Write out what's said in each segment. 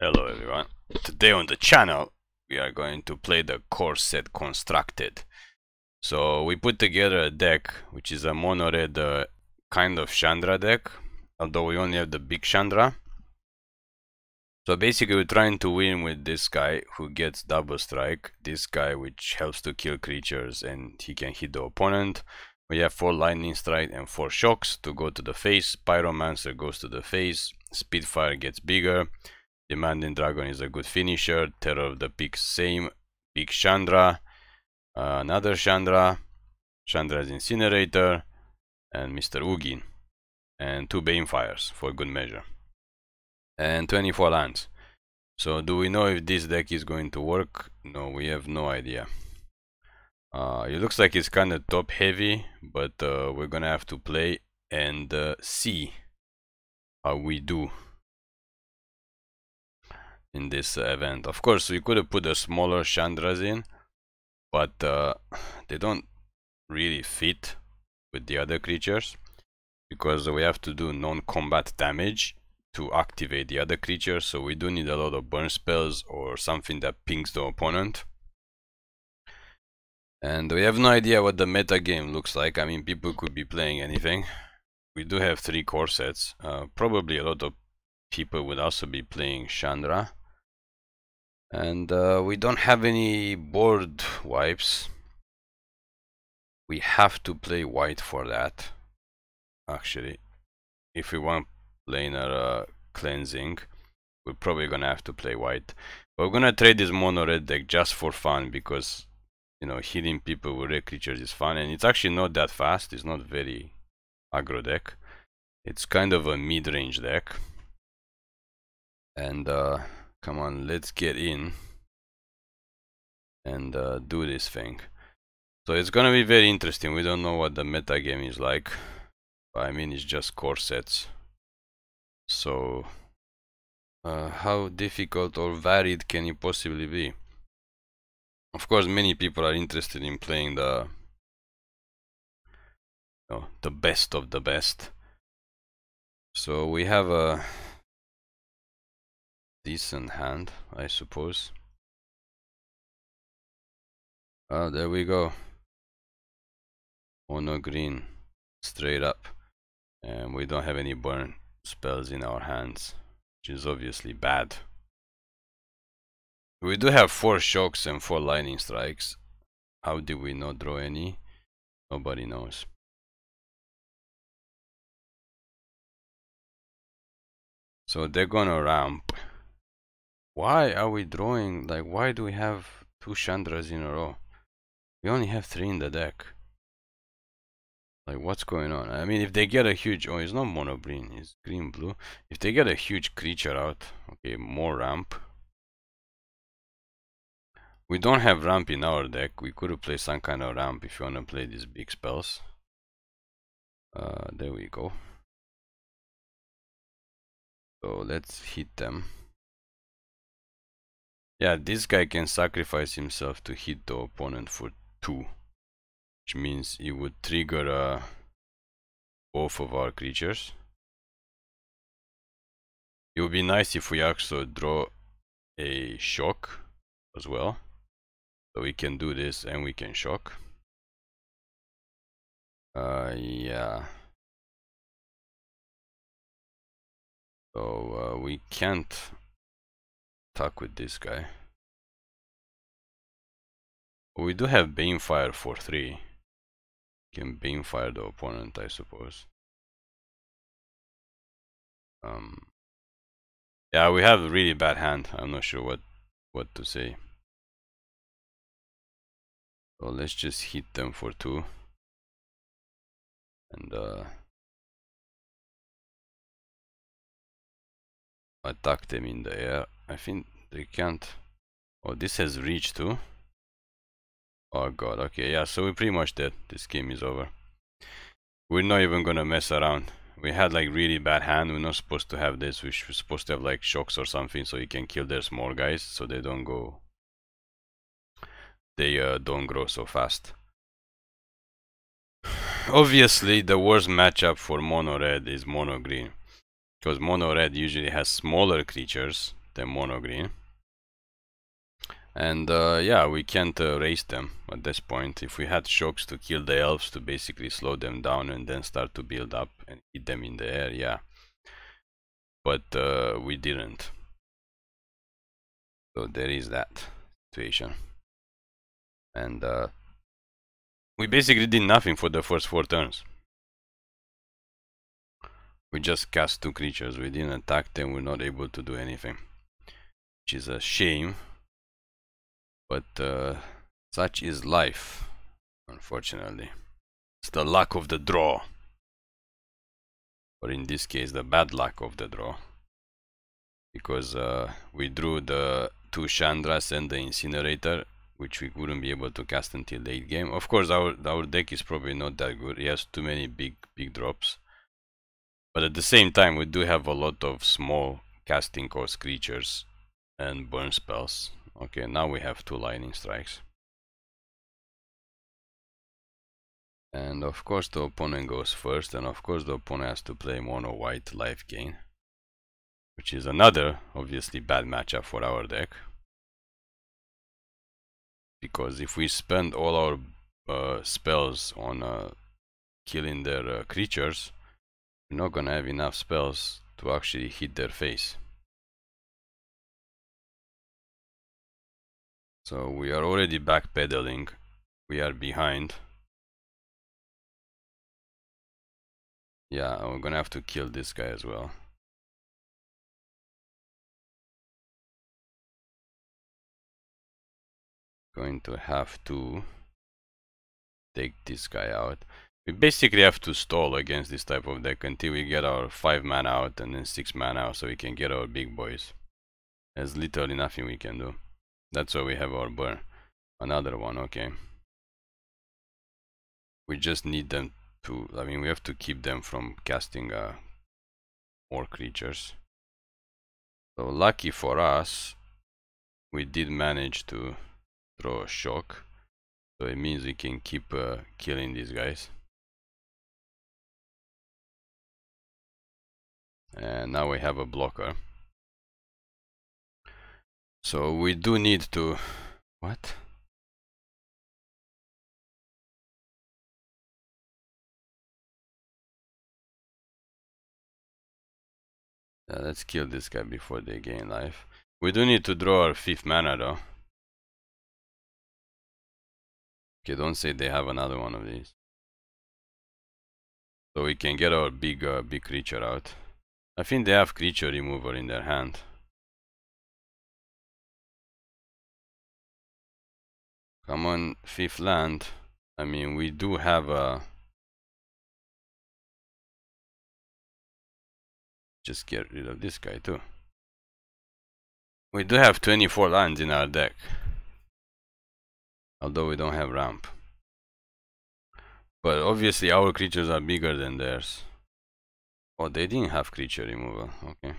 Hello everyone. Today on the channel we are going to play the core set constructed. So we put together a deck which is a mono red uh, kind of Chandra deck, although we only have the big Chandra. So basically we're trying to win with this guy who gets double strike, this guy which helps to kill creatures and he can hit the opponent. We have 4 lightning strike and 4 shocks to go to the face, pyromancer goes to the face, speedfire gets bigger, Demanding Dragon is a good finisher. Terror of the Peaks, same. Big Chandra. Uh, another Chandra. Chandra's Incinerator. And Mr. Ugin. And two Banefires for good measure. And 24 lands. So do we know if this deck is going to work? No, we have no idea. Uh, it looks like it's kind of top heavy, but uh, we're gonna have to play and uh, see how we do in this event. Of course, we could have put a smaller Chandras in, but uh, they don't really fit with the other creatures because we have to do non-combat damage to activate the other creatures. so we do need a lot of burn spells or something that pings the opponent and we have no idea what the meta game looks like I mean people could be playing anything we do have three core sets uh, probably a lot of people would also be playing Chandra and uh, we don't have any board wipes we have to play white for that actually if we want planar uh, cleansing we're probably gonna have to play white but we're gonna trade this mono red deck just for fun because you know hitting people with red creatures is fun and it's actually not that fast it's not very aggro deck it's kind of a mid-range deck and uh, Come on, let's get in and uh, do this thing. So it's gonna be very interesting. We don't know what the meta game is like. I mean, it's just core sets. So, uh, how difficult or varied can it possibly be? Of course, many people are interested in playing the you know, the best of the best. So we have a Decent hand, I suppose. Ah, there we go. Mono green, straight up. And we don't have any burn spells in our hands, which is obviously bad. We do have 4 shocks and 4 lightning strikes. How did we not draw any? Nobody knows. So they're gonna ramp why are we drawing? Like, why do we have two Chandras in a row? We only have three in the deck. Like, what's going on? I mean, if they get a huge... Oh, it's not Monobrine, It's green-blue. If they get a huge creature out... Okay, more ramp. We don't have ramp in our deck. We could play some kind of ramp if you want to play these big spells. Uh, there we go. So let's hit them. Yeah, this guy can sacrifice himself to hit the opponent for 2. Which means it would trigger uh, both of our creatures. It would be nice if we actually draw a shock as well. So we can do this and we can shock. Uh, yeah. So uh, we can't Attack with this guy. We do have Banefire for 3. Can Banefire the opponent, I suppose. Um, yeah, we have a really bad hand. I'm not sure what, what to say. So let's just hit them for 2. And uh, attack them in the air I think they can't. Oh, this has reached too. Oh god, okay, yeah, so we are pretty much dead. This game is over. We're not even gonna mess around. We had like really bad hand, we're not supposed to have this. We're supposed to have like shocks or something so you can kill their small guys so they don't go... They uh, don't grow so fast. Obviously, the worst matchup for mono red is mono green. Because mono red usually has smaller creatures them monogreen. And uh, yeah, we can't uh, raise them at this point. If we had shocks to kill the elves to basically slow them down and then start to build up and hit them in the air, yeah. But uh, we didn't. So there is that situation. And uh, we basically did nothing for the first four turns. We just cast two creatures. We didn't attack them. We're not able to do anything which is a shame. But uh, such is life, unfortunately. It's the luck of the draw. Or in this case, the bad luck of the draw. Because uh, we drew the two Chandras and the Incinerator, which we wouldn't be able to cast until late game. Of course, our, our deck is probably not that good. It has too many big, big drops. But at the same time, we do have a lot of small casting cost creatures and burn spells. Okay, now we have two lightning strikes. And of course the opponent goes first, and of course the opponent has to play mono white life gain. Which is another, obviously, bad matchup for our deck. Because if we spend all our uh, spells on uh, killing their uh, creatures, we're not gonna have enough spells to actually hit their face. So we are already backpedaling. We are behind. Yeah, we're gonna have to kill this guy as well. Going to have to take this guy out. We basically have to stall against this type of deck until we get our 5 man out and then 6 man out so we can get our big boys. There's literally nothing we can do. That's why we have our burn. Another one, okay. We just need them to, I mean, we have to keep them from casting uh, more creatures. So lucky for us, we did manage to throw a shock. So it means we can keep uh, killing these guys. And now we have a blocker. So we do need to... What? let's kill this guy before they gain life. We do need to draw our fifth mana though. Okay, don't say they have another one of these. So we can get our big, uh, big creature out. I think they have creature remover in their hand. on fifth land I mean we do have a just get rid of this guy too we do have 24 lands in our deck although we don't have ramp but obviously our creatures are bigger than theirs oh they didn't have creature removal okay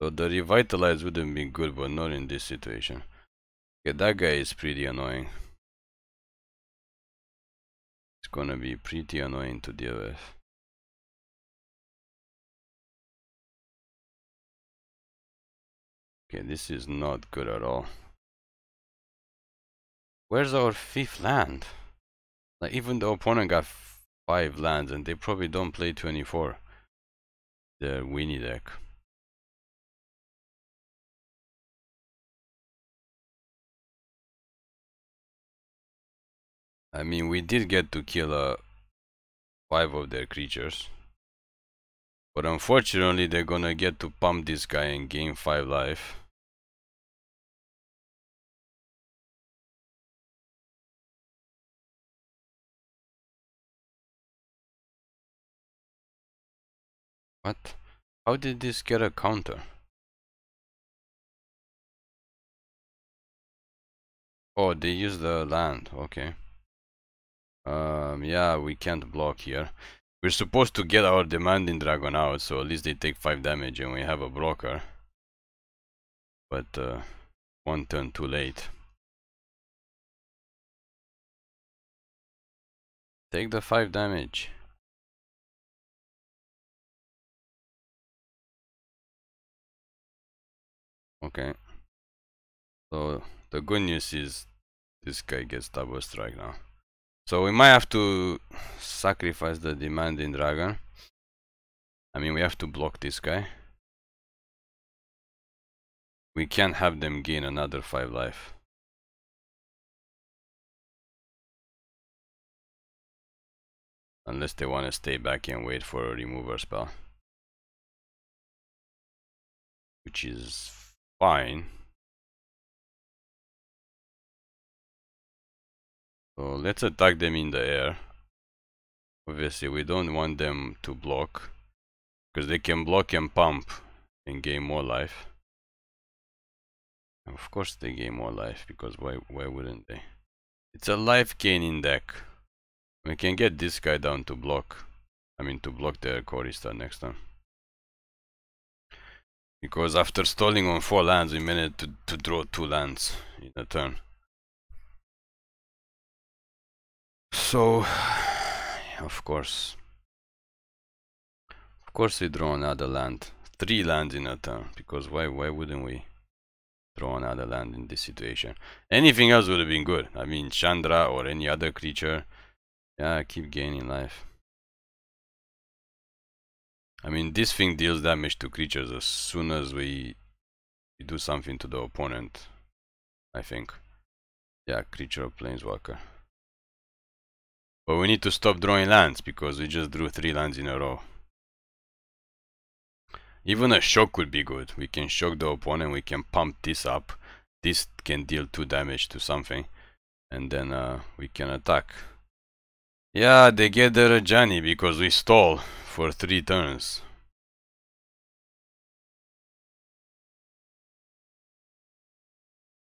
so the revitalize wouldn't be good but not in this situation Okay, that guy is pretty annoying. It's gonna be pretty annoying to deal with. Okay, this is not good at all. Where's our fifth land? Like, even the opponent got five lands and they probably don't play 24. The Winnie deck. I mean, we did get to kill uh, five of their creatures. But unfortunately, they're gonna get to pump this guy and gain five life. What? How did this get a counter? Oh, they use the land, okay. Um, yeah, we can't block here. We're supposed to get our demanding dragon out, so at least they take 5 damage and we have a blocker. But uh, one turn too late. Take the 5 damage. Okay. So the good news is this guy gets double strike now. So we might have to sacrifice the demanding dragon. I mean, we have to block this guy. We can't have them gain another 5 life. Unless they want to stay back and wait for a remover spell. Which is fine. So let's attack them in the air. Obviously we don't want them to block. Because they can block and pump and gain more life. Of course they gain more life because why why wouldn't they? It's a life gaining deck. We can get this guy down to block. I mean to block their Corista next time. Because after stalling on 4 lands we managed to, to draw 2 lands in a turn. So, of course. Of course we draw another land. Three lands in a turn, because why, why wouldn't we? draw another land in this situation. Anything else would have been good. I mean, Chandra or any other creature. Yeah, keep gaining life. I mean, this thing deals damage to creatures as soon as we, we do something to the opponent. I think. Yeah, creature of planeswalker. But we need to stop drawing lands, because we just drew three lands in a row. Even a shock would be good. We can shock the opponent, we can pump this up. This can deal 2 damage to something. And then uh, we can attack. Yeah, they get the Rajani because we stall for 3 turns.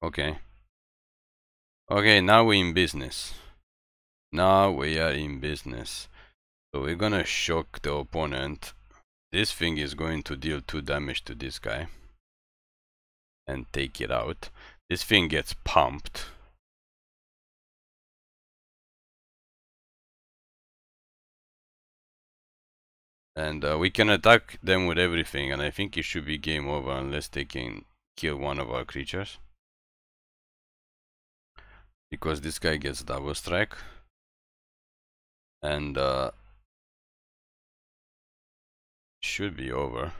Okay. Okay, now we're in business. Now we are in business. So we're gonna shock the opponent. This thing is going to deal 2 damage to this guy. And take it out. This thing gets pumped. And uh, we can attack them with everything and I think it should be game over unless they can kill one of our creatures. Because this guy gets double strike and uh, should be over.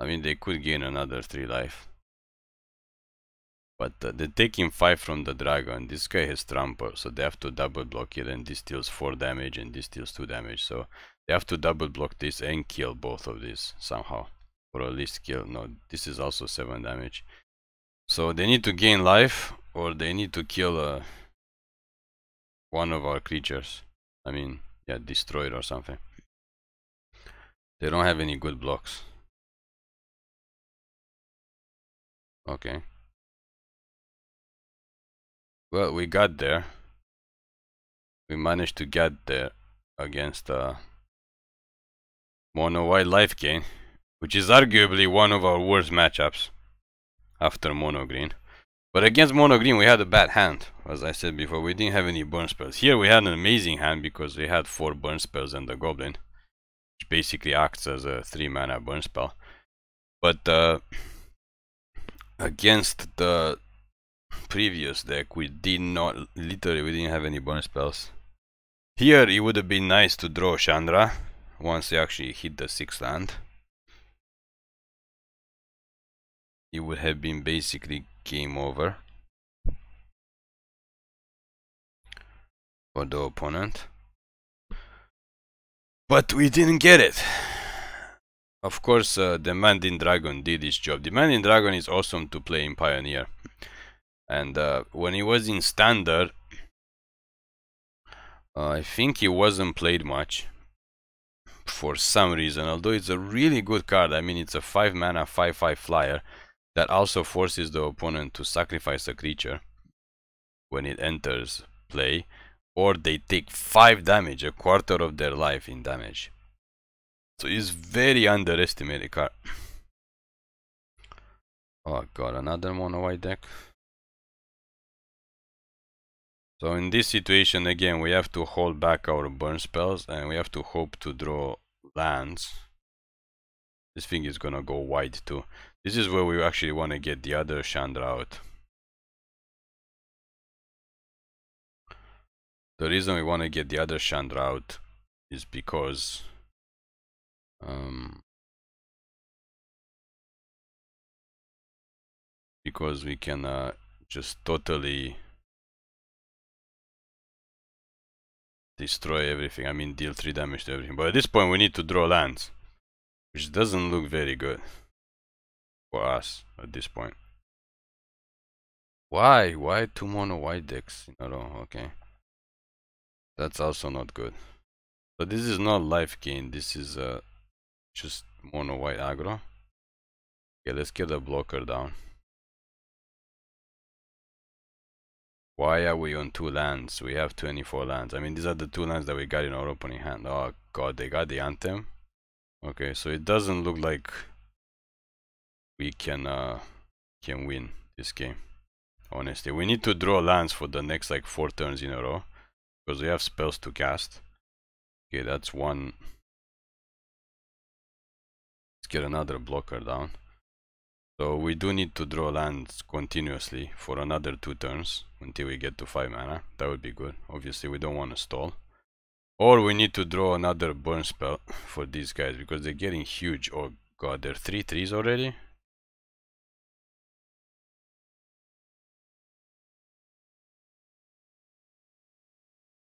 I mean, they could gain another 3 life. But uh, they're taking 5 from the dragon. This guy has trample, so they have to double block it, and this deals 4 damage, and this deals 2 damage. So they have to double block this and kill both of these somehow. Or at least kill. No, this is also 7 damage. So they need to gain life, or they need to kill a. Uh, one of our creatures. I mean, yeah, destroyed or something. They don't have any good blocks. Okay. Well, we got there. We managed to get there against uh, Mono White Life Gain, which is arguably one of our worst matchups after Mono Green. But against Mono Green we had a bad hand, as I said before, we didn't have any burn spells. Here we had an amazing hand because we had 4 burn spells and the Goblin, which basically acts as a 3 mana burn spell. But uh, against the previous deck we did not, literally we didn't have any burn spells. Here it would have been nice to draw Chandra, once they actually hit the 6th land. It would have been basically game over for the opponent but we didn't get it of course uh, the Mandin Dragon did his job the Mandin Dragon is awesome to play in Pioneer and uh, when he was in Standard uh, I think he wasn't played much for some reason although it's a really good card I mean it's a 5 mana 5-5 flyer that also forces the opponent to sacrifice a creature when it enters play, or they take 5 damage, a quarter of their life in damage. So it's very underestimated card. oh god, another mono white deck. So in this situation again we have to hold back our burn spells and we have to hope to draw lands this thing is gonna go wide too. This is where we actually want to get the other Chandra out. The reason we want to get the other Chandra out is because um, because we can uh, just totally destroy everything. I mean, deal 3 damage to everything. But at this point, we need to draw lands. Which doesn't look very good for us at this point. Why? Why two mono white decks in a row? Okay. That's also not good. But this is not life gain, this is uh, just mono white aggro. Okay, let's get the blocker down. Why are we on two lands? We have 24 lands. I mean, these are the two lands that we got in our opening hand. Oh god, they got the Anthem. Okay, so it doesn't look like we can uh, can win this game. Honestly, we need to draw lands for the next like four turns in a row because we have spells to cast. Okay, that's one. Let's get another blocker down. So we do need to draw lands continuously for another two turns until we get to five mana. That would be good. Obviously, we don't want to stall. Or we need to draw another burn spell for these guys because they're getting huge. Oh god, there are three trees already.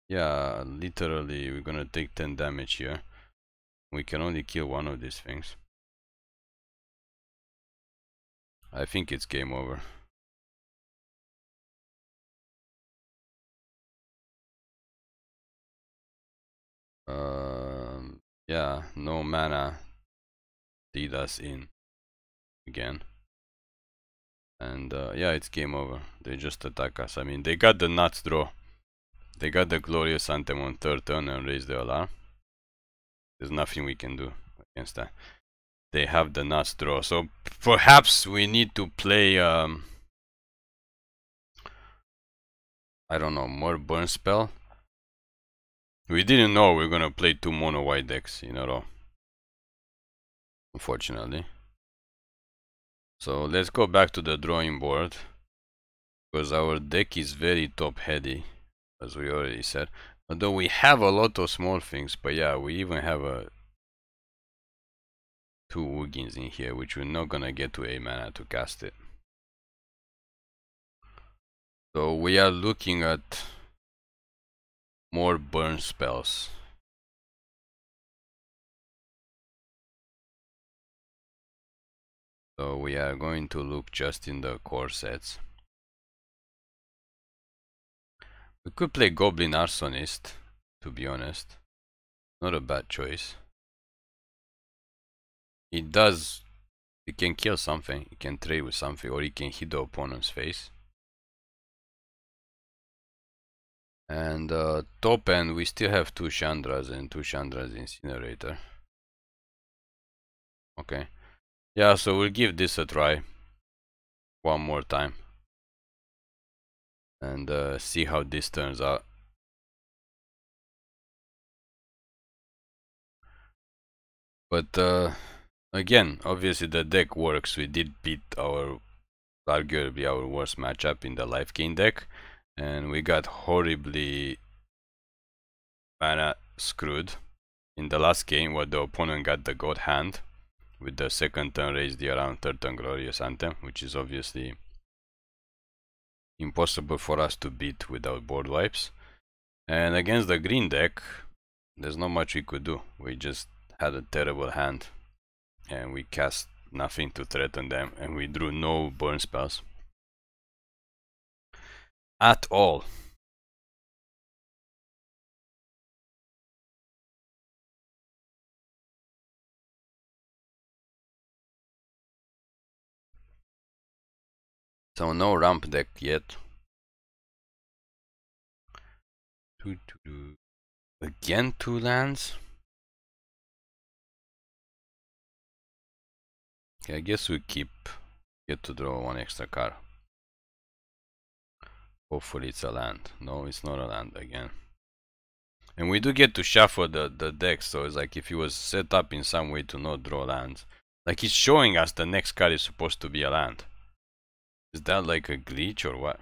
Yeah, literally we're gonna take 10 damage here. We can only kill one of these things. I think it's game over. Um, yeah, no mana lead us in again. And uh, yeah, it's game over. They just attack us. I mean, they got the nuts draw. They got the glorious anthem on third turn and raise the alarm. There's nothing we can do against that. They have the nuts draw. So perhaps we need to play... Um, I don't know, more burn spell we didn't know we are gonna play two mono white decks in a row. Unfortunately. So let's go back to the drawing board. Because our deck is very top heavy, as we already said. Although we have a lot of small things, but yeah, we even have a two Ugins in here, which we're not gonna get to a mana to cast it. So we are looking at more burn spells. So we are going to look just in the core sets. We could play Goblin Arsonist, to be honest. Not a bad choice. It does... It can kill something, it can trade with something, or it can hit the opponent's face. And uh, top end, we still have two Chandras and two Chandras incinerator. Okay. Yeah, so we'll give this a try one more time. And uh, see how this turns out. But uh, again, obviously the deck works. We did beat our arguably our worst matchup in the life gain deck and we got horribly mana screwed in the last game where the opponent got the god hand with the second turn raised the around third turn glorious anthem which is obviously impossible for us to beat without board wipes and against the green deck there's not much we could do we just had a terrible hand and we cast nothing to threaten them and we drew no burn spells at all So no ramp deck yet. Again two lands. Okay, I guess we keep get to draw one extra card. Hopefully it's a land. No, it's not a land again. And we do get to shuffle the, the deck, so it's like if it was set up in some way to not draw lands. Like it's showing us the next card is supposed to be a land. Is that like a glitch or what?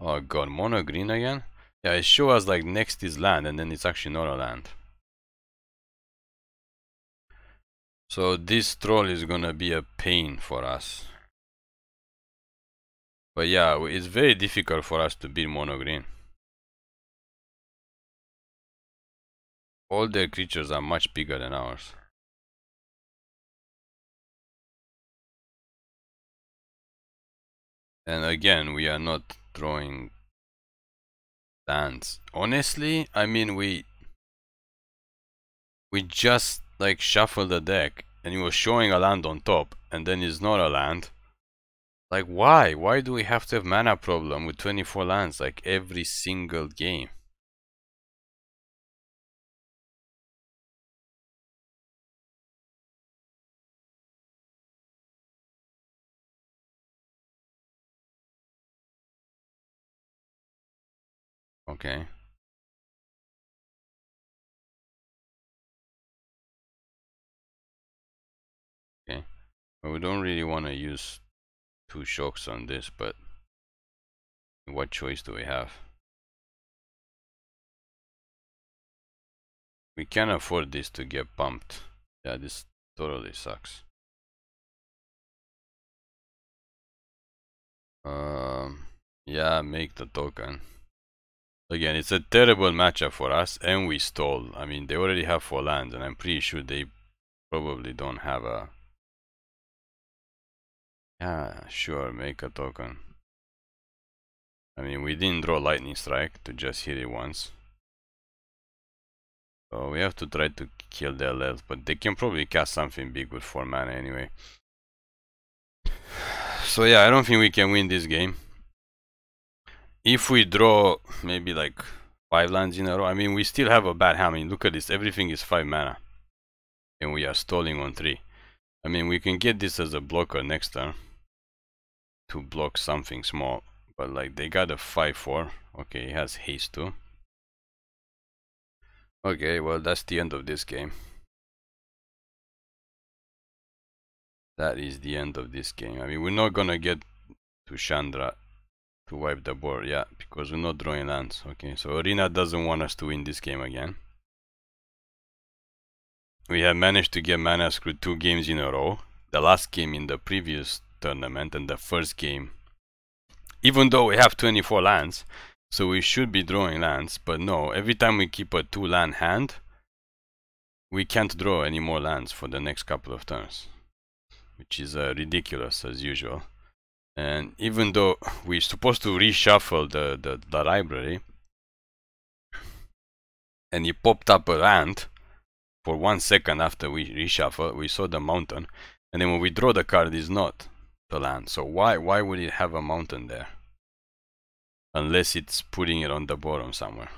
Oh god, mono green again? Yeah, it shows us like next is land and then it's actually not a land. So this troll is gonna be a pain for us. But yeah, it's very difficult for us to beat mono green. All their creatures are much bigger than ours. And again, we are not drawing lands. Honestly, I mean, we we just like shuffled the deck and it was showing a land on top and then it's not a land like why? Why do we have to have mana problem with 24 lands like every single game? Okay. Okay. But we don't really want to use two shocks on this, but what choice do we have? We can't afford this to get pumped. Yeah, this totally sucks. Um, yeah, make the token. Again, it's a terrible matchup for us, and we stole. I mean, they already have four lands, and I'm pretty sure they probably don't have a yeah, sure, make a token. I mean, we didn't draw lightning strike to just hit it once. So we have to try to kill their left, but they can probably cast something big with 4 mana anyway. So yeah, I don't think we can win this game. If we draw maybe like 5 lands in a row, I mean, we still have a bad hand. I mean, look at this, everything is 5 mana. And we are stalling on 3. I mean, we can get this as a blocker next turn to block something small. But like they got a 5-4. Okay, he has haste too. Okay, well that's the end of this game. That is the end of this game. I mean, we're not gonna get to Chandra to wipe the board, yeah, because we're not drawing lands. Okay, so Arena doesn't want us to win this game again. We have managed to get mana screwed two games in a row. The last game in the previous tournament and the first game. Even though we have 24 lands, so we should be drawing lands, but no, every time we keep a 2 land hand, we can't draw any more lands for the next couple of turns. Which is uh, ridiculous as usual. And even though we're supposed to reshuffle the, the, the library, and it popped up a land for one second after we reshuffle, we saw the mountain, and then when we draw the card, it's not the land. So why why would it have a mountain there? Unless it's putting it on the bottom somewhere.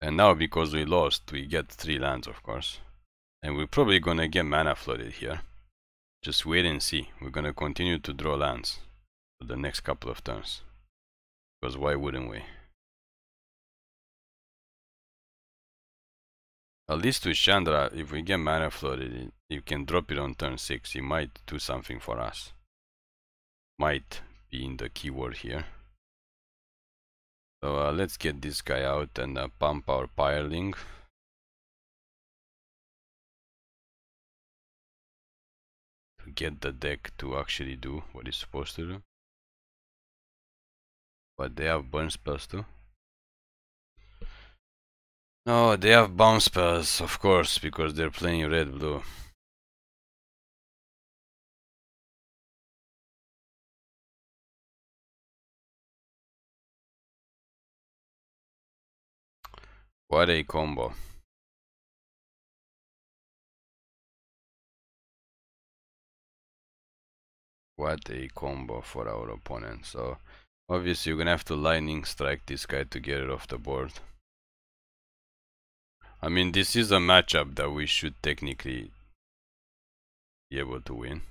And now because we lost, we get three lands of course. And we're probably gonna get mana flooded here. Just wait and see. We're gonna continue to draw lands for the next couple of turns. Because why wouldn't we? At least with Chandra, if we get mana flooded, you can drop it on turn 6. It might do something for us. Might be in the keyword here. So uh, let's get this guy out and uh, pump our piling. To get the deck to actually do what it's supposed to do. But they have burn spells too. No, they have bomb spells, of course, because they're playing red-blue. What a combo. What a combo for our opponent. So, obviously you're gonna have to lightning strike this guy to get it off the board. I mean, this is a matchup that we should technically be able to win.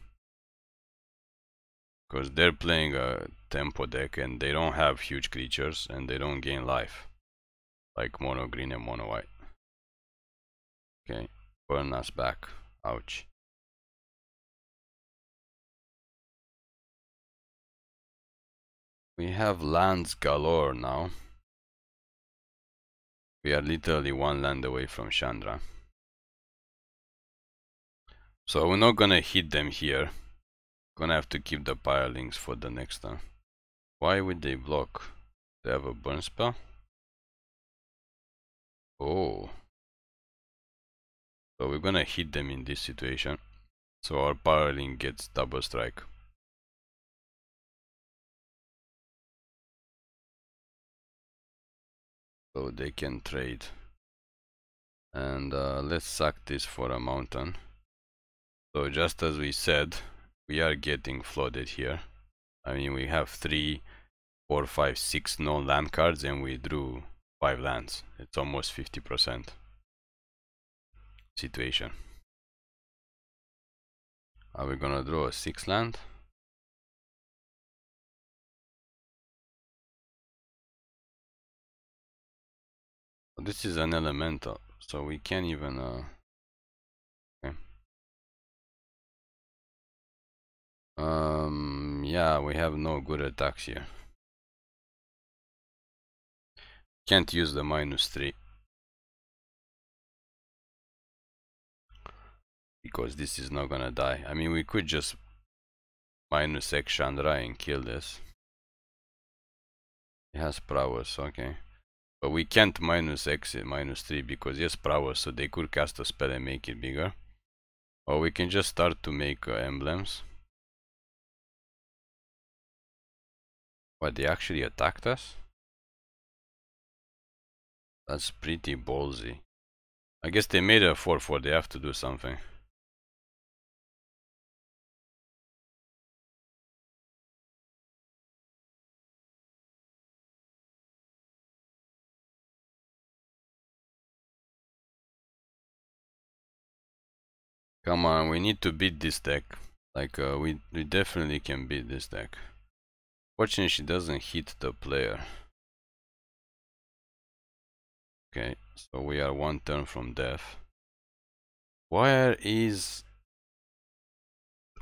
Because they're playing a tempo deck and they don't have huge creatures and they don't gain life. Like mono green and mono white. Okay, burn us back. Ouch. We have lands galore now. We are literally one land away from Chandra. So we're not gonna hit them here. Gonna have to keep the pilings for the next turn. Why would they block? They have a burn spell? Oh. So we're gonna hit them in this situation. So our piling gets double strike. so they can trade and uh, let's suck this for a mountain so just as we said we are getting flooded here I mean we have three four five six no land cards and we drew five lands it's almost 50 percent situation are we gonna draw a six land This is an elemental, so we can't even... Uh, okay. Um, yeah, we have no good attacks here. Can't use the minus 3. Because this is not gonna die. I mean, we could just minus X Chandra and kill this. It has prowess, okay. But we can't minus x minus 3 because yes power, so they could cast a spell and make it bigger. Or we can just start to make uh, emblems. What, they actually attacked us? That's pretty ballsy. I guess they made a 4-4, they have to do something. Come on, we need to beat this deck. Like, uh, we, we definitely can beat this deck. Fortunately, she doesn't hit the player. Okay, so we are one turn from death. Where is...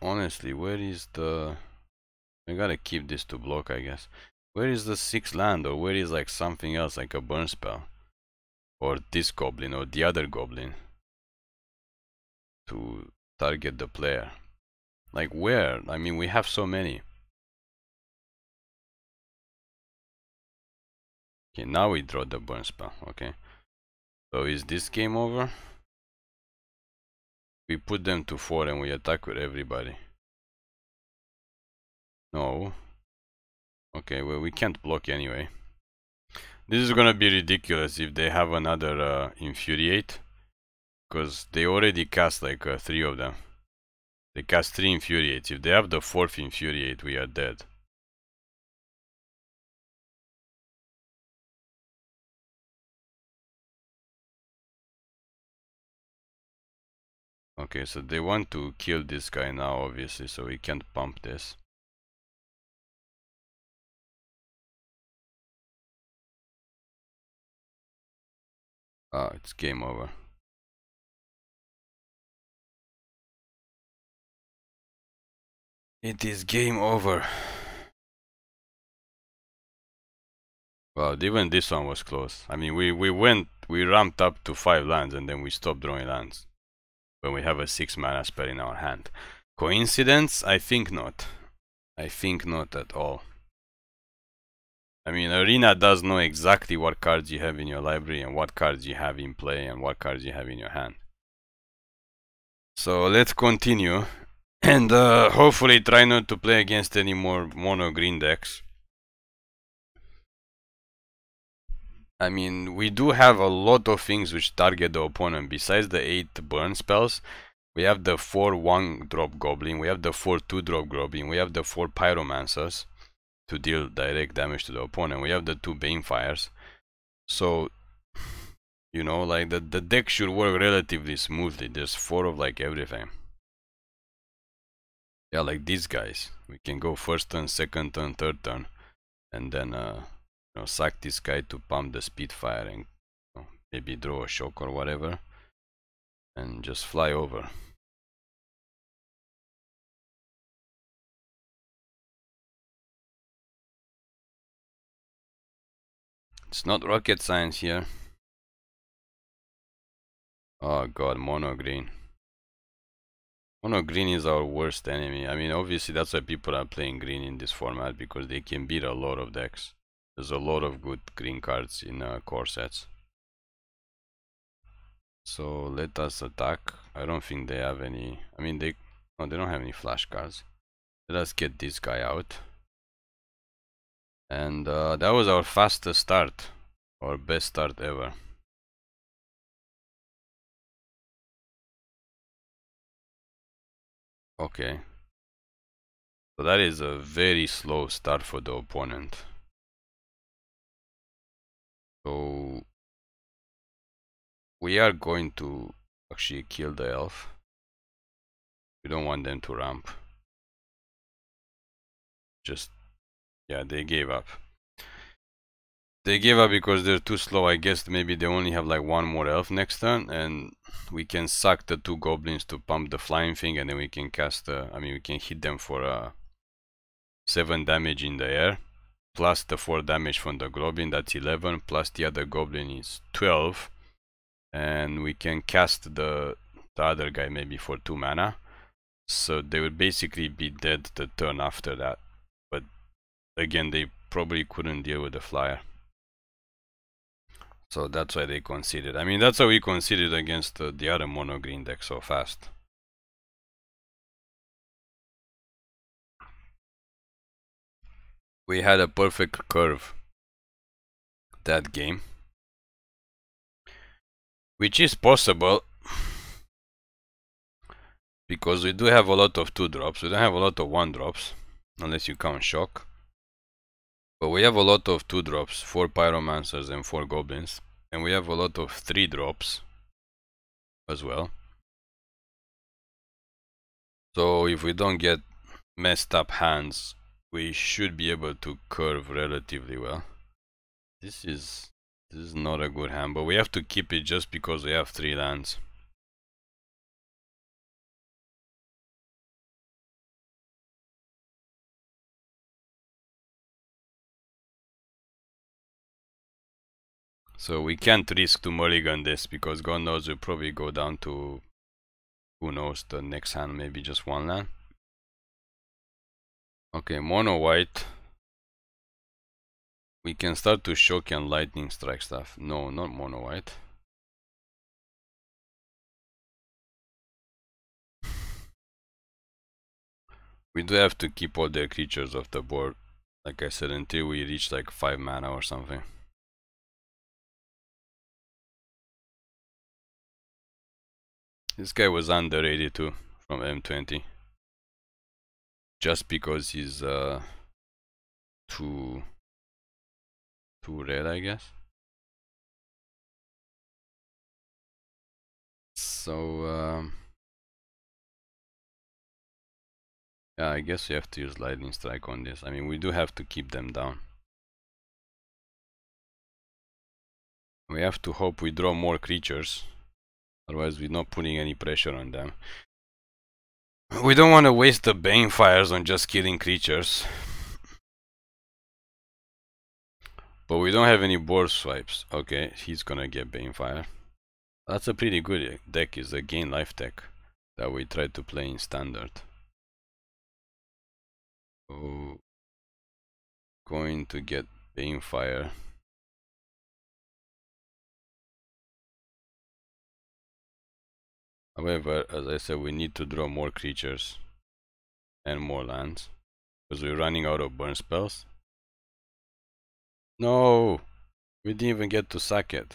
Honestly, where is the... We gotta keep this to block, I guess. Where is the sixth land, or where is like something else, like a burn spell? Or this goblin, or the other goblin? to target the player. Like where? I mean, we have so many. Okay, now we draw the burn spell, okay. So is this game over? We put them to 4 and we attack with everybody. No. Okay, well we can't block anyway. This is gonna be ridiculous if they have another uh, Infuriate. Because they already cast like uh, three of them. They cast three Infuriates. If they have the fourth Infuriate, we are dead. Okay, so they want to kill this guy now, obviously, so we can't pump this. Ah, it's game over. It is game over. Well, even this one was close. I mean, we, we went, we ramped up to 5 lands and then we stopped drawing lands. When we have a 6 mana spell in our hand. Coincidence? I think not. I think not at all. I mean, Arena does know exactly what cards you have in your library and what cards you have in play and what cards you have in your hand. So let's continue and uh, hopefully try not to play against any more mono green decks. I mean, we do have a lot of things which target the opponent. Besides the 8 burn spells, we have the 4 1 drop goblin, we have the 4 2 drop goblin, we have the 4 pyromancers to deal direct damage to the opponent, we have the 2 banefires. So, you know, like the, the deck should work relatively smoothly. There's 4 of like everything yeah like these guys we can go first turn second turn third turn and then uh you know sack this guy to pump the fire and you know, maybe draw a shock or whatever and just fly over It's not rocket science here. Oh god, mono green. Oh no, green is our worst enemy. I mean, obviously that's why people are playing green in this format because they can beat a lot of decks. There's a lot of good green cards in uh, core sets. So let us attack. I don't think they have any... I mean, they... No, they don't have any flash cards. Let us get this guy out. And uh, that was our fastest start. Our best start ever. Okay. So that is a very slow start for the opponent. So we are going to actually kill the elf. We don't want them to ramp. Just, yeah, they gave up. They gave up because they're too slow. I guess maybe they only have like one more elf next turn and we can suck the two goblins to pump the flying thing and then we can cast, uh, I mean, we can hit them for uh, 7 damage in the air plus the 4 damage from the goblin, that's 11, plus the other goblin is 12. And we can cast the, the other guy maybe for 2 mana. So they would basically be dead the turn after that. But again, they probably couldn't deal with the flyer. So that's why they conceded. I mean, that's how we conceded against uh, the other mono green deck so fast. We had a perfect curve that game. Which is possible. because we do have a lot of 2-drops. We don't have a lot of 1-drops. Unless you count Shock. But we have a lot of 2-drops. 4 Pyromancers and 4 Goblins and we have a lot of three drops as well so if we don't get messed up hands we should be able to curve relatively well this is this is not a good hand but we have to keep it just because we have three lands So we can't risk to mulligan this because God knows we'll probably go down to who knows the next hand maybe just one land. Okay, mono white. We can start to shock and lightning strike stuff. No, not mono white. We do have to keep all the creatures off the board, like I said, until we reach like 5 mana or something. This guy was underrated too from M20. Just because he's uh, too too red, I guess. So um, yeah, I guess we have to use lightning strike on this. I mean, we do have to keep them down. We have to hope we draw more creatures. Otherwise, we're not putting any pressure on them. We don't want to waste the Bane fires on just killing creatures. But we don't have any board swipes. Okay, he's gonna get Banefire. That's a pretty good deck, it's a gain life deck that we tried to play in standard. Oh, going to get Banefire. However, as I said, we need to draw more creatures and more lands because we're running out of burn spells. No, we didn't even get to suck it.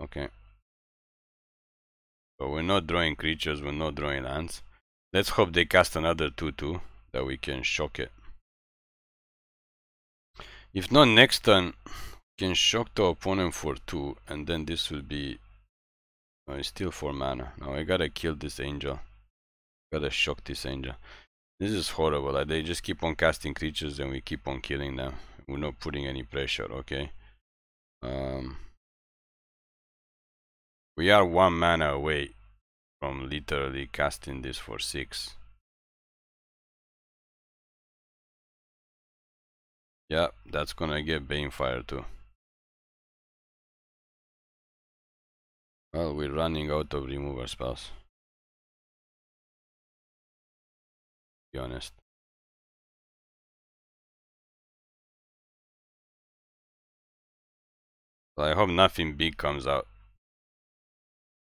Okay. but we're not drawing creatures, we're not drawing lands. Let's hope they cast another 2-2 that we can shock it. If not next turn, can shock the opponent for 2 and then this will be uh, still 4 mana. Now I gotta kill this angel. Gotta shock this angel. This is horrible. Like they just keep on casting creatures and we keep on killing them. We're not putting any pressure, okay? Um, we are 1 mana away from literally casting this for 6. Yeah, that's gonna get Banefire too. Well, we're running out of remover spells. Be honest. Well, I hope nothing big comes out.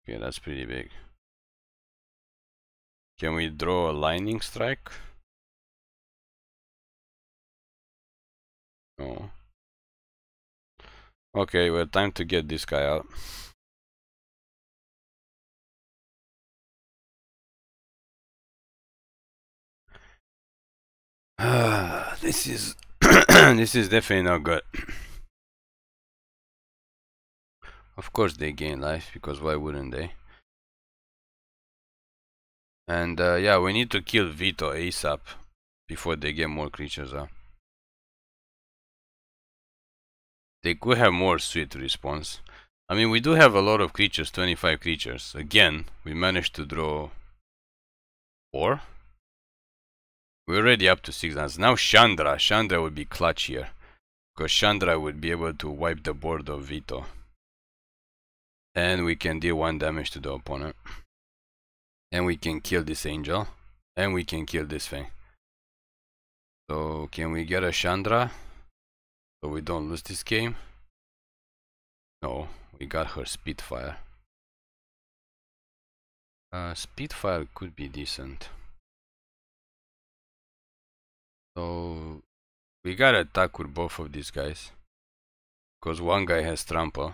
Okay, that's pretty big. Can we draw a lightning strike? No. Okay, well, time to get this guy out. This is this is definitely not good. Of course they gain life because why wouldn't they? And uh, yeah, we need to kill Vito ASAP before they get more creatures out. They could have more sweet response. I mean, we do have a lot of creatures, 25 creatures. Again, we managed to draw 4. We're already up to six lands Now Chandra. Chandra would be clutch here. Because Chandra would be able to wipe the board of Vito. And we can deal 1 damage to the opponent. And we can kill this angel. And we can kill this thing. So can we get a Chandra? So we don't lose this game. No, we got her Spitfire. Uh, Spitfire could be decent. So we gotta attack with both of these guys. Because one guy has trample.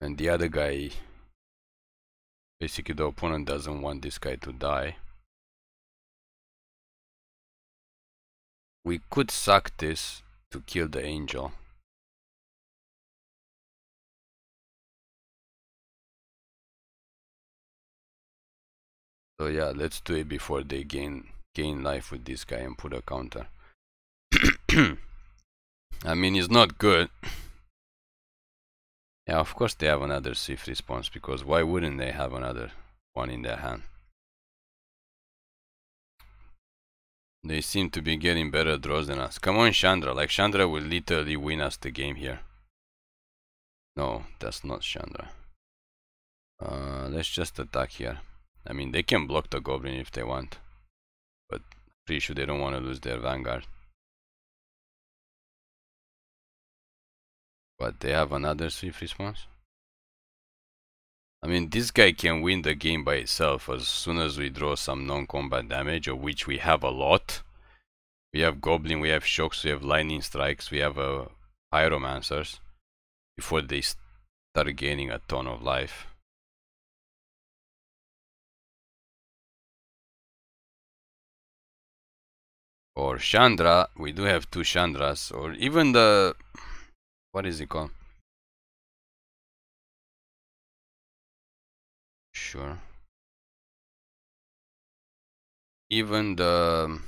And the other guy... Basically the opponent doesn't want this guy to die. We could suck this to kill the angel. So yeah, let's do it before they gain gain life with this guy and put a counter. I mean, it's not good. yeah, of course they have another swift response, because why wouldn't they have another one in their hand? They seem to be getting better draws than us. Come on, Chandra. Like, Chandra will literally win us the game here. No, that's not Chandra. Uh, let's just attack here. I mean, they can block the Goblin if they want. But pretty sure they don't want to lose their Vanguard. But they have another swift response. I mean, this guy can win the game by itself as soon as we draw some non-combat damage, of which we have a lot. We have Goblin, we have Shocks, we have Lightning Strikes, we have uh, Pyromancers before they start gaining a ton of life. or Chandra, we do have two Chandras, or even the, what is it called? Sure. Even the,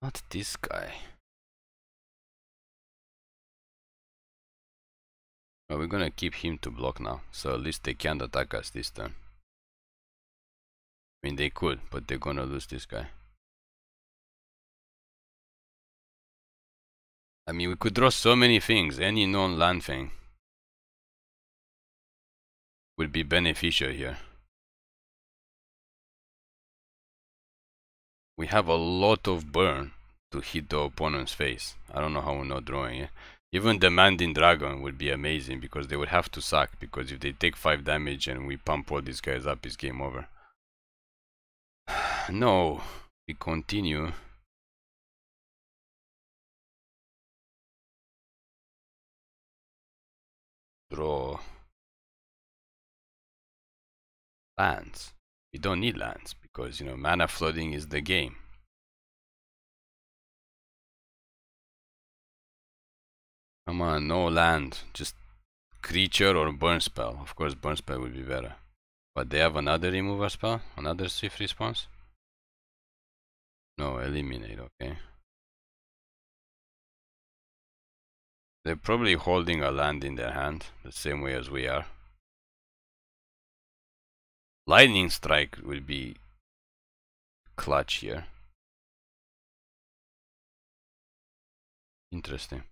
not this guy. Well, we're gonna keep him to block now, so at least they can't attack us this turn. I mean, they could, but they're gonna lose this guy. I mean, we could draw so many things. Any known land thing would be beneficial here. We have a lot of burn to hit the opponent's face. I don't know how we're not drawing it. Even demanding dragon would be amazing because they would have to sack because if they take 5 damage and we pump all these guys up, it's game over no, we continue. Draw lands. We don't need lands because, you know, mana flooding is the game. Come on, no land, just creature or burn spell. Of course, burn spell would be better. But they have another remover spell, another swift response. No, eliminate, okay. They're probably holding a land in their hand, the same way as we are. Lightning strike will be clutch here. Interesting.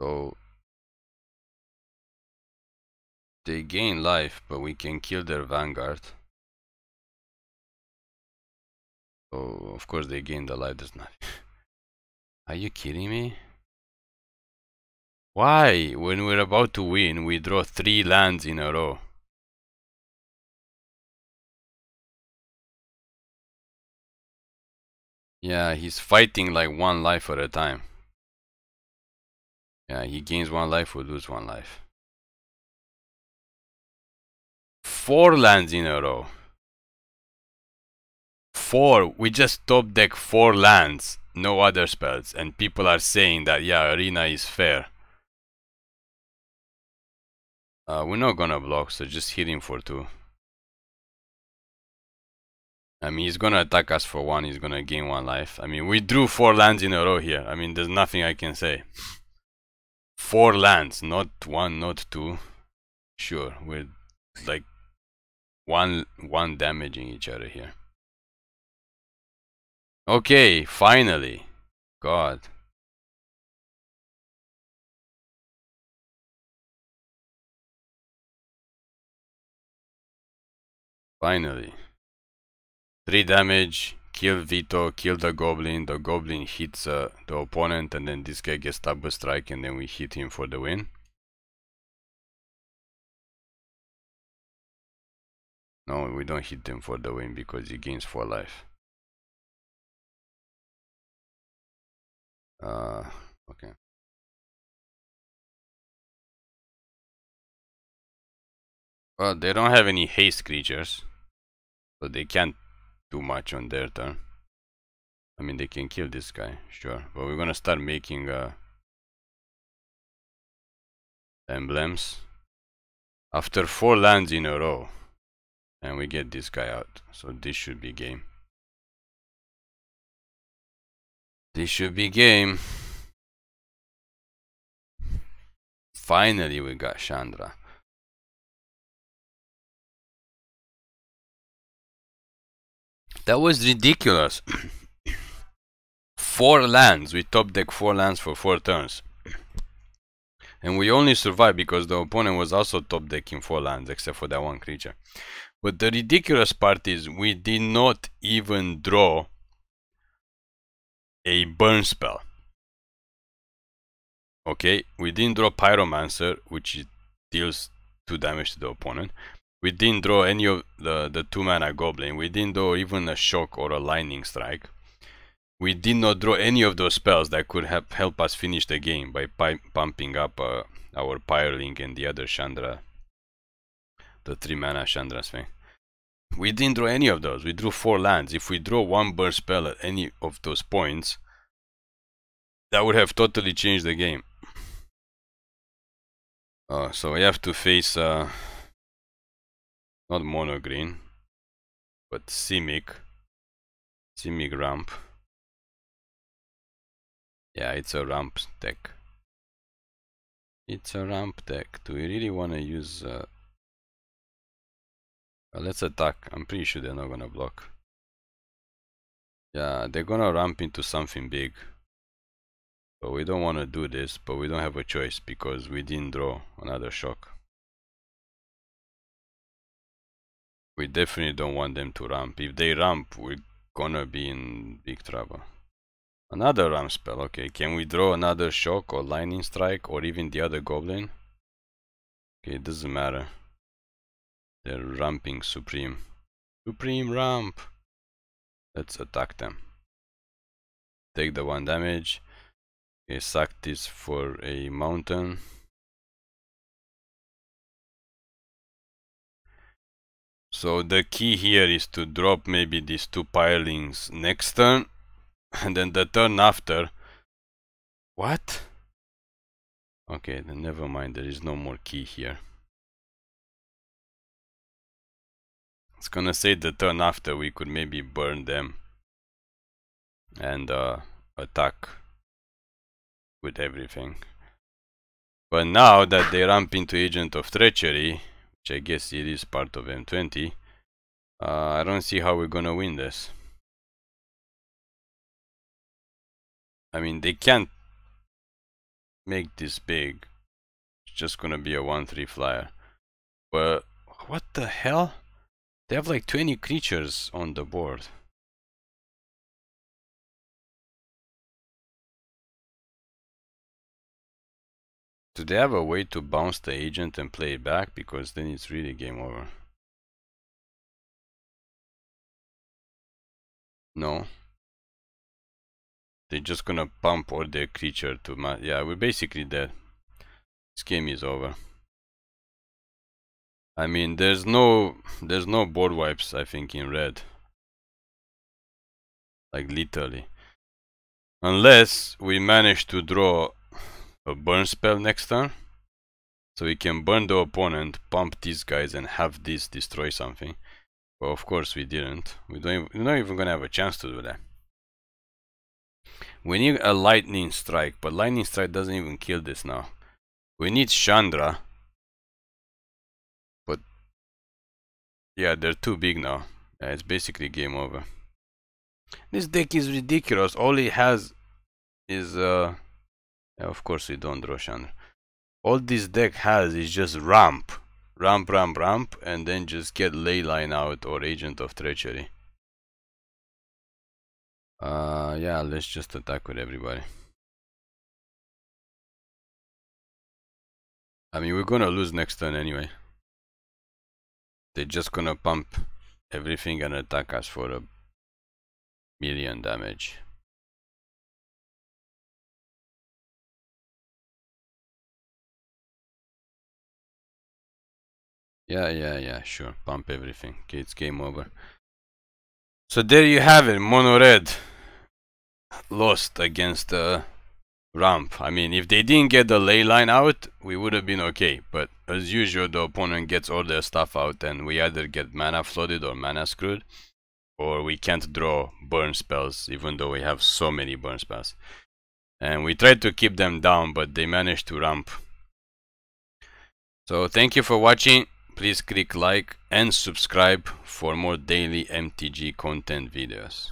So they gain life, but we can kill their vanguard. Oh, of course they gain the life, Does not. Are you kidding me? Why? When we're about to win, we draw three lands in a row. Yeah, he's fighting like one life at a time. Yeah, he gains one life, we lose one life. Four lands in a row four, we just top deck four lands, no other spells, and people are saying that, yeah, arena is fair. Uh, we're not gonna block, so just hit him for two. I mean, he's gonna attack us for one, he's gonna gain one life. I mean, we drew four lands in a row here. I mean, there's nothing I can say. Four lands, not one, not two. Sure, we're like one, one damaging each other here. Okay, finally. God. Finally. 3 damage, kill Vito, kill the goblin, the goblin hits uh, the opponent and then this guy gets double strike and then we hit him for the win. No, we don't hit him for the win because he gains 4 life. Uh, okay. Well, they don't have any haste creatures, so they can't do much on their turn. I mean, they can kill this guy, sure, but we're gonna start making uh, emblems after four lands in a row, and we get this guy out. So this should be game. This should be game. Finally, we got Chandra. That was ridiculous. four lands. We top deck four lands for four turns. And we only survived because the opponent was also top decking four lands, except for that one creature. But the ridiculous part is we did not even draw a burn spell. Okay, we didn't draw Pyromancer, which deals 2 damage to the opponent. We didn't draw any of the, the 2 mana Goblin. We didn't draw even a Shock or a Lightning Strike. We did not draw any of those spells that could have help us finish the game by pumping up uh, our Pyrelink and the other Chandra, the 3 mana Chandra's thing. We didn't draw any of those. We drew four lands. If we draw one burn spell at any of those points, that would have totally changed the game. Uh, so we have to face uh, not mono green, but Simic, Simic ramp. Yeah, it's a ramp deck. It's a ramp deck. Do we really want to use uh, let's attack. I'm pretty sure they're not gonna block. Yeah, they're gonna ramp into something big. But we don't want to do this, but we don't have a choice because we didn't draw another shock. We definitely don't want them to ramp. If they ramp, we're gonna be in big trouble. Another ramp spell, okay. Can we draw another shock or lightning strike or even the other goblin? Okay, it doesn't matter. They're ramping Supreme. Supreme ramp! Let's attack them. Take the one damage. Okay, sack this for a mountain. So the key here is to drop maybe these two pilings next turn and then the turn after. What? Okay, then never mind, there is no more key here. It's gonna say the turn after we could maybe burn them and uh, attack with everything. But now that they ramp into Agent of Treachery, which I guess it is part of M20, uh, I don't see how we're gonna win this. I mean, they can't make this big. It's just gonna be a 1-3 flyer. But what the hell? They have like 20 creatures on the board. Do they have a way to bounce the agent and play it back? Because then it's really game over. No. They're just gonna pump all their creature to my... Yeah, we're basically dead. This game is over. I mean, there's no there's no board wipes. I think in red, like literally, unless we manage to draw a burn spell next turn, so we can burn the opponent, pump these guys, and have this destroy something. But of course we didn't. We don't. Even, we're not even gonna have a chance to do that. We need a lightning strike, but lightning strike doesn't even kill this now. We need Chandra Yeah, they're too big now. Yeah, it's basically game over. This deck is ridiculous. All it has is... Uh, yeah, of course we don't Roshan. All this deck has is just ramp. Ramp, ramp, ramp, and then just get Leyline out or Agent of Treachery. Uh, yeah, let's just attack with everybody. I mean, we're gonna lose next turn anyway. They're just gonna pump everything and attack us for a million damage. Yeah, yeah, yeah, sure. Pump everything. Okay, it's game over. So there you have it, Mono Red lost against uh ramp. I mean, if they didn't get the ley line out, we would have been okay. But as usual, the opponent gets all their stuff out and we either get mana flooded or mana screwed. Or we can't draw burn spells, even though we have so many burn spells. And we tried to keep them down, but they managed to ramp. So thank you for watching. Please click like and subscribe for more daily MTG content videos.